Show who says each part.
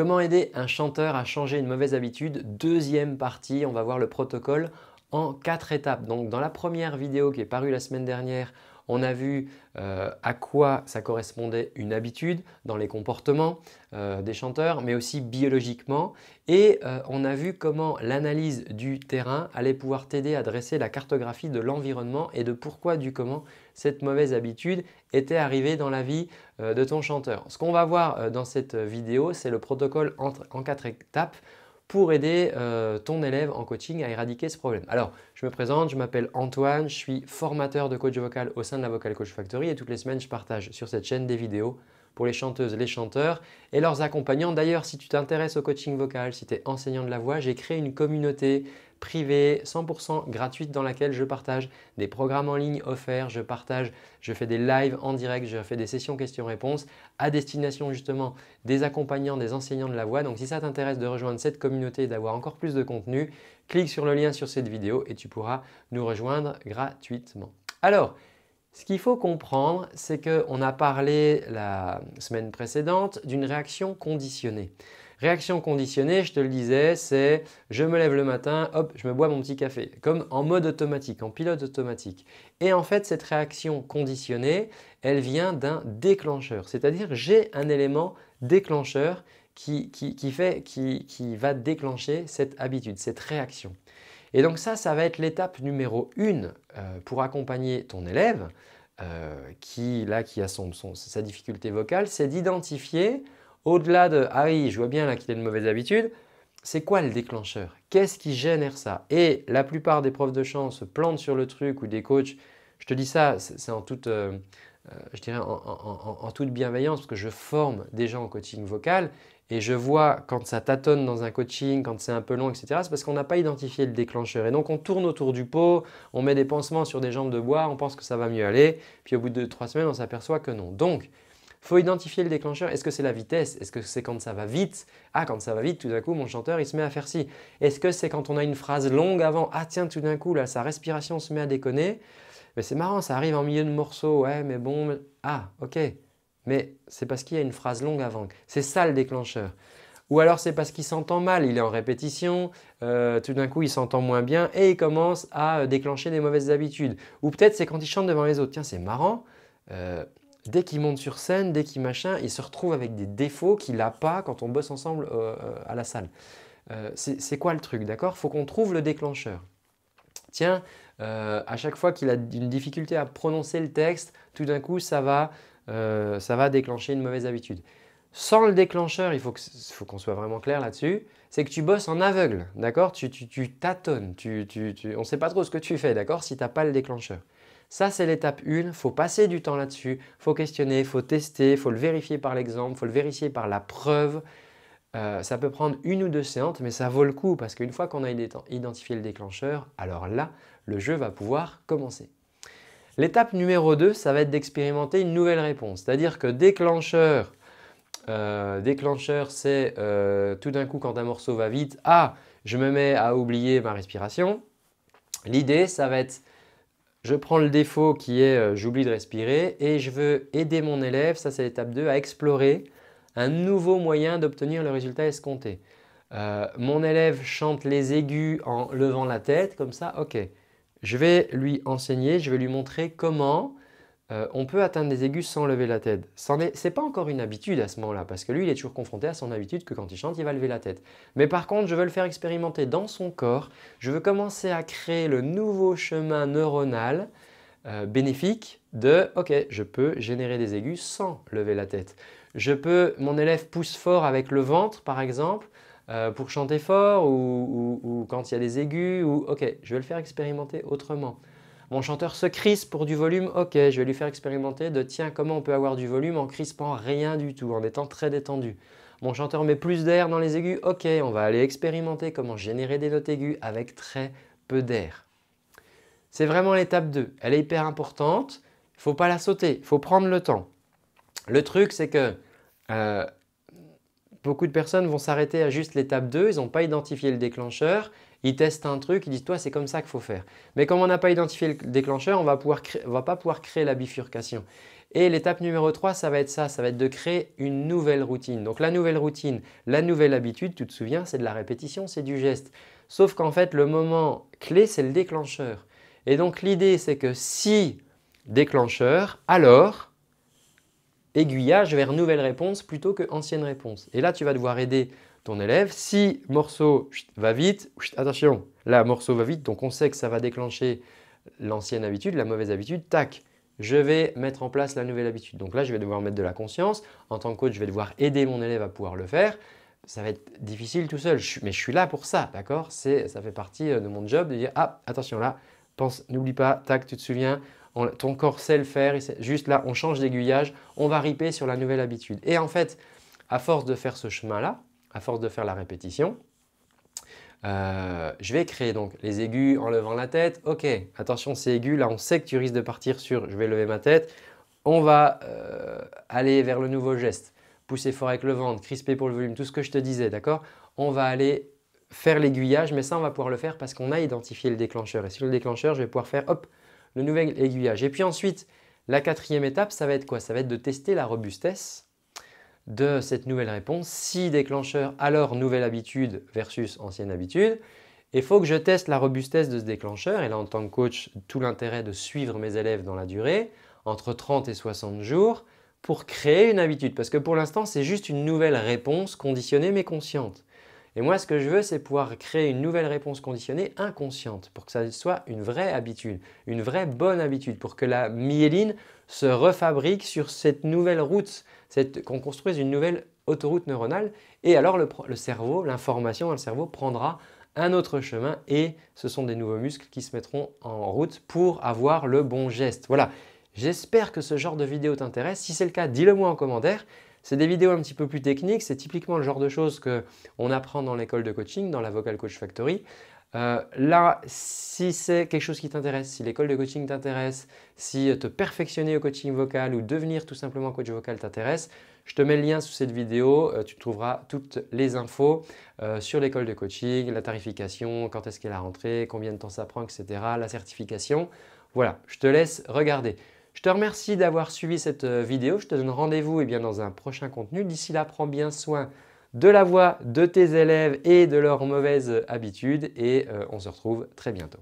Speaker 1: Comment aider un chanteur à changer une mauvaise habitude Deuxième partie, on va voir le protocole en quatre étapes. Donc dans la première vidéo qui est parue la semaine dernière, on a vu euh, à quoi ça correspondait une habitude dans les comportements euh, des chanteurs, mais aussi biologiquement. Et euh, on a vu comment l'analyse du terrain allait pouvoir t'aider à dresser la cartographie de l'environnement et de pourquoi du comment cette mauvaise habitude était arrivée dans la vie de ton chanteur. Ce qu'on va voir dans cette vidéo, c'est le protocole en quatre étapes pour aider euh, ton élève en coaching à éradiquer ce problème. Alors, je me présente, je m'appelle Antoine, je suis formateur de coach vocal au sein de la Vocal Coach Factory et toutes les semaines, je partage sur cette chaîne des vidéos pour les chanteuses, les chanteurs et leurs accompagnants. D'ailleurs, si tu t'intéresses au coaching vocal, si tu es enseignant de la voix, j'ai créé une communauté privée 100% gratuite dans laquelle je partage des programmes en ligne offerts, je partage, je fais des lives en direct, je fais des sessions questions-réponses à destination justement des accompagnants, des enseignants de la voix. Donc si ça t'intéresse de rejoindre cette communauté et d'avoir encore plus de contenu, clique sur le lien sur cette vidéo et tu pourras nous rejoindre gratuitement. Alors, ce qu'il faut comprendre, c'est qu'on a parlé la semaine précédente d'une réaction conditionnée. Réaction conditionnée, je te le disais, c'est je me lève le matin, hop, je me bois mon petit café, comme en mode automatique, en pilote automatique. Et en fait, cette réaction conditionnée, elle vient d'un déclencheur, c'est-à-dire j'ai un élément déclencheur qui, va déclencher cette habitude, cette réaction. Et donc ça, ça va être l'étape numéro une euh, pour accompagner ton élève euh, qui, là, qui a sa difficulté vocale, c'est d'identifier au-delà de ah oui, je vois bien là qu'il a une mauvaise habitude, c'est quoi le déclencheur Qu'est-ce qui génère ça Et la plupart des profs de chant se plantent sur le truc ou des coachs. Je te dis ça, c'est en toute, euh, euh, toute bienveillance parce que je forme des gens en coaching vocal et je vois quand ça tâtonne dans un coaching, quand c'est un peu long, etc. C'est parce qu'on n'a pas identifié le déclencheur. Et donc on tourne autour du pot, on met des pansements sur des jambes de bois, on pense que ça va mieux aller. Puis au bout de trois semaines, on s'aperçoit que non. Donc faut identifier le déclencheur. Est-ce que c'est la vitesse Est-ce que c'est quand ça va vite Ah, quand ça va vite, tout d'un coup, mon chanteur, il se met à faire ci. Est-ce que c'est quand on a une phrase longue avant Ah tiens, tout d'un coup, là, sa respiration se met à déconner. Mais c'est marrant, ça arrive en milieu de morceau. Ouais, mais bon, ah, ok. Mais c'est parce qu'il y a une phrase longue avant. C'est ça le déclencheur. Ou alors c'est parce qu'il s'entend mal, il est en répétition, euh, tout d'un coup il s'entend moins bien et il commence à euh, déclencher des mauvaises habitudes. Ou peut-être c'est quand il chante devant les autres. Tiens, c'est marrant. Euh, dès qu'il monte sur scène, dès qu'il machin, il se retrouve avec des défauts qu'il n'a pas quand on bosse ensemble euh, euh, à la salle. Euh, c'est quoi le truc, d'accord Faut qu'on trouve le déclencheur. Tiens, à chaque fois qu'il a une difficulté à prononcer le texte, tout d'un coup, ça va, ça va déclencher une mauvaise habitude. Sans le déclencheur, il faut qu'on soit vraiment clair là-dessus, c'est que tu bosses en aveugle, d'accord tu, tâtonnes, on ne sait pas trop ce que tu fais, d'accord Si tu n'as pas le déclencheur. Ça, c'est l'étape 1. Faut passer du temps là-dessus. Faut questionner, faut tester, faut le vérifier par l'exemple, faut le vérifier par la preuve. Euh, ça peut prendre une ou deux séances, mais ça vaut le coup parce qu'une fois qu'on a identifié le déclencheur, alors là, le jeu va pouvoir commencer. L'étape numéro 2, ça va être d'expérimenter une nouvelle réponse. C'est-à-dire que déclencheur, euh, déclencheur c'est euh, tout d'un coup quand un morceau va vite, ah, je me mets à oublier ma respiration. L'idée, ça va être je prends le défaut qui est euh, j'oublie de respirer et je veux aider mon élève, ça c'est l'étape 2, à explorer un nouveau moyen d'obtenir le résultat escompté. Euh, mon élève chante les aigus en levant la tête, comme ça, ok. Je vais lui enseigner, je vais lui montrer comment euh, on peut atteindre des aigus sans lever la tête. Ce n'est pas encore une habitude à ce moment-là, parce que lui, il est toujours confronté à son habitude que quand il chante, il va lever la tête. Mais par contre, je veux le faire expérimenter dans son corps. Je veux commencer à créer le nouveau chemin neuronal euh, bénéfique de OK, je peux générer des aigus sans lever la tête. Je peux, mon élève pousse fort avec le ventre, par exemple, euh, pour chanter fort, ou, ou quand il y a des aigus, ou OK, je vais le faire expérimenter autrement. Mon chanteur se crispe pour du volume, ok, je vais lui faire expérimenter de tiens, comment on peut avoir du volume en crispant rien du tout, en étant très détendu. Mon chanteur met plus d'air dans les aigus, ok, on va aller expérimenter comment générer des notes aiguës avec très peu d'air. C'est vraiment l'étape 2, elle est hyper importante, il ne faut pas la sauter, il faut prendre le temps. Le truc c'est que euh, Beaucoup de personnes vont s'arrêter à juste l'étape 2, ils n'ont pas identifié le déclencheur, ils testent un truc, ils disent toi c'est comme ça qu'il faut faire. Mais comme on n'a pas identifié le déclencheur, on ne va pas pouvoir créer la bifurcation. Et l'étape numéro 3, ça va être ça, ça va être de créer une nouvelle routine. Donc la nouvelle routine, la nouvelle habitude, tu te souviens, c'est de la répétition, c'est du geste. Sauf qu'en fait, le moment clé, c'est le déclencheur. Et donc l'idée, c'est que si déclencheur, alors aiguillage vers nouvelle réponse plutôt que ancienne réponse. Et là, tu vas devoir aider ton élève. Si morceau va vite, attention, là, morceau va vite, donc on sait que ça va déclencher l'ancienne habitude, la mauvaise habitude, tac, je vais mettre en place la nouvelle habitude. Donc là, je vais devoir mettre de la conscience. En tant que coach, je vais devoir aider mon élève à pouvoir le faire. Ça va être difficile tout seul, mais je suis là pour ça, d'accord Ça fait partie euh, de mon job de dire, ah, attention là, pense, n'oublie pas, tac, tu te souviens, ton corps sait le faire, juste là, on change d'aiguillage, on va riper sur la nouvelle habitude. Et en fait, à force de faire ce chemin-là, à force de faire la répétition, euh, je vais créer donc les aigus en levant la tête. Ok, attention, ces aigus, Là, on sait que tu risques de partir sur je vais lever ma tête. On va euh, aller vers le nouveau geste. Pousser fort avec le ventre, crisper pour le volume, tout ce que je te disais, d'accord On va aller faire l'aiguillage, mais ça, on va pouvoir le faire parce qu'on a identifié le déclencheur. Et sur le déclencheur, je vais pouvoir faire hop, le nouvel aiguillage. Et puis ensuite, la quatrième étape, ça va être quoi Ça va être de tester la robustesse de cette nouvelle réponse. Si déclencheur, alors nouvelle habitude versus ancienne habitude. Il faut que je teste la robustesse de ce déclencheur. Et là, en tant que coach, tout l'intérêt de suivre mes élèves dans la durée, entre 30 et 60 jours, pour créer une habitude. Parce que pour l'instant, c'est juste une nouvelle réponse conditionnée mais consciente. Et moi, ce que je veux, c'est pouvoir créer une nouvelle réponse conditionnée inconsciente pour que ça soit une vraie habitude, une vraie bonne habitude, pour que la myéline se refabrique sur cette nouvelle route, qu'on construise une nouvelle autoroute neuronale. Et alors, le, cerveau, l'information dans le cerveau prendra un autre chemin et ce sont des nouveaux muscles qui se mettront en route pour avoir le bon geste. Voilà, j'espère que ce genre de vidéo t'intéresse. Si c'est le cas, dis-le moi en commentaire. C'est des vidéos un petit peu plus techniques, c'est typiquement le genre de choses qu'on apprend dans l'école de coaching, dans la Vocal Coach Factory. Euh, là, si c'est quelque chose qui t'intéresse, si l'école de coaching t'intéresse, si euh, te perfectionner au coaching vocal ou devenir tout simplement coach vocal t'intéresse, je te mets le lien sous cette vidéo, euh, tu trouveras toutes les infos sur l'école de coaching, la tarification, quand est-ce qu'elle a rentré, combien de temps ça prend, etc., la certification. Voilà, je te laisse regarder. Je te remercie d'avoir suivi cette euh, vidéo. Je te donne rendez-vous eh bien, dans un prochain contenu. D'ici là, prends bien soin de la voix de tes élèves et de leurs mauvaises habitudes et euh, on se retrouve très bientôt.